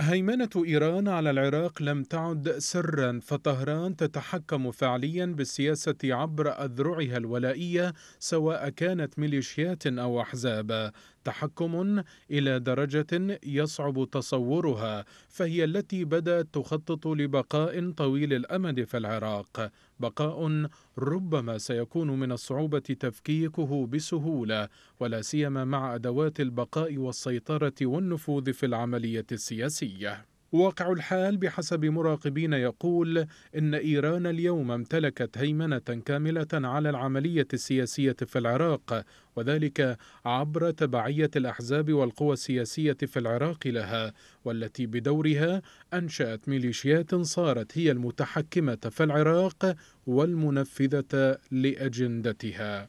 هيمنة إيران على العراق لم تعد سرا فطهران تتحكم فعليا بالسياسة عبر أذرعها الولائية سواء كانت ميليشيات أو أحزاب تحكم الى درجه يصعب تصورها فهي التي بدات تخطط لبقاء طويل الامد في العراق بقاء ربما سيكون من الصعوبه تفكيكه بسهوله ولا سيما مع ادوات البقاء والسيطره والنفوذ في العمليه السياسيه واقع الحال بحسب مراقبين يقول إن إيران اليوم امتلكت هيمنة كاملة على العملية السياسية في العراق وذلك عبر تبعية الأحزاب والقوى السياسية في العراق لها والتي بدورها أنشأت ميليشيات صارت هي المتحكمة في العراق والمنفذة لأجندتها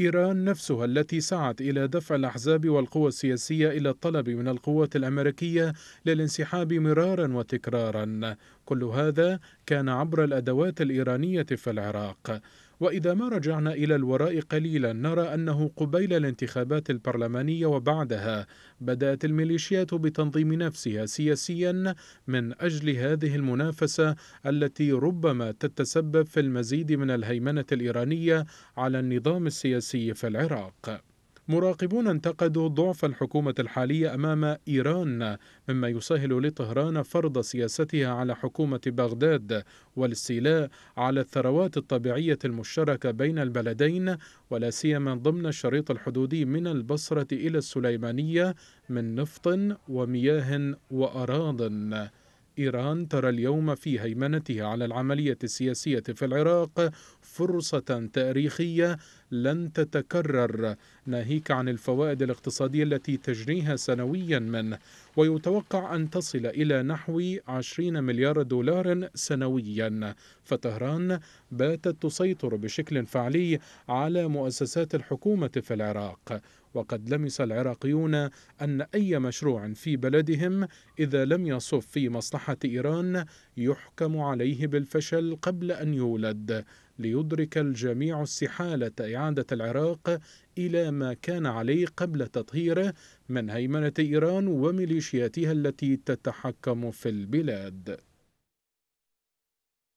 إيران نفسها التي سعت إلى دفع الأحزاب والقوى السياسية إلى الطلب من القوات الأمريكية للانسحاب مرارا وتكرارا كل هذا كان عبر الأدوات الإيرانية في العراق وإذا ما رجعنا إلى الوراء قليلا نرى أنه قبيل الانتخابات البرلمانية وبعدها بدأت الميليشيات بتنظيم نفسها سياسيا من أجل هذه المنافسة التي ربما تتسبب في المزيد من الهيمنة الإيرانية على النظام السياسي في العراق مراقبون انتقدوا ضعف الحكومة الحالية أمام إيران مما يسهل لطهران فرض سياستها على حكومة بغداد والاستيلاء على الثروات الطبيعية المشتركة بين البلدين ولا سيما ضمن الشريط الحدودي من البصرة إلى السليمانية من نفط ومياه وأراضٍ إيران ترى اليوم في هيمنتها على العملية السياسية في العراق فرصة تاريخية لن تتكرر ناهيك عن الفوائد الاقتصادية التي تجنيها سنويا منه ويتوقع أن تصل إلى نحو 20 مليار دولار سنويا فطهران باتت تسيطر بشكل فعلي على مؤسسات الحكومة في العراق وقد لمس العراقيون أن أي مشروع في بلدهم إذا لم يصف في مصلحة إيران يحكم عليه بالفشل قبل أن يولد ليدرك الجميع استحالة إعادة العراق إلى ما كان عليه قبل تطهيره من هيمنة إيران وميليشياتها التي تتحكم في البلاد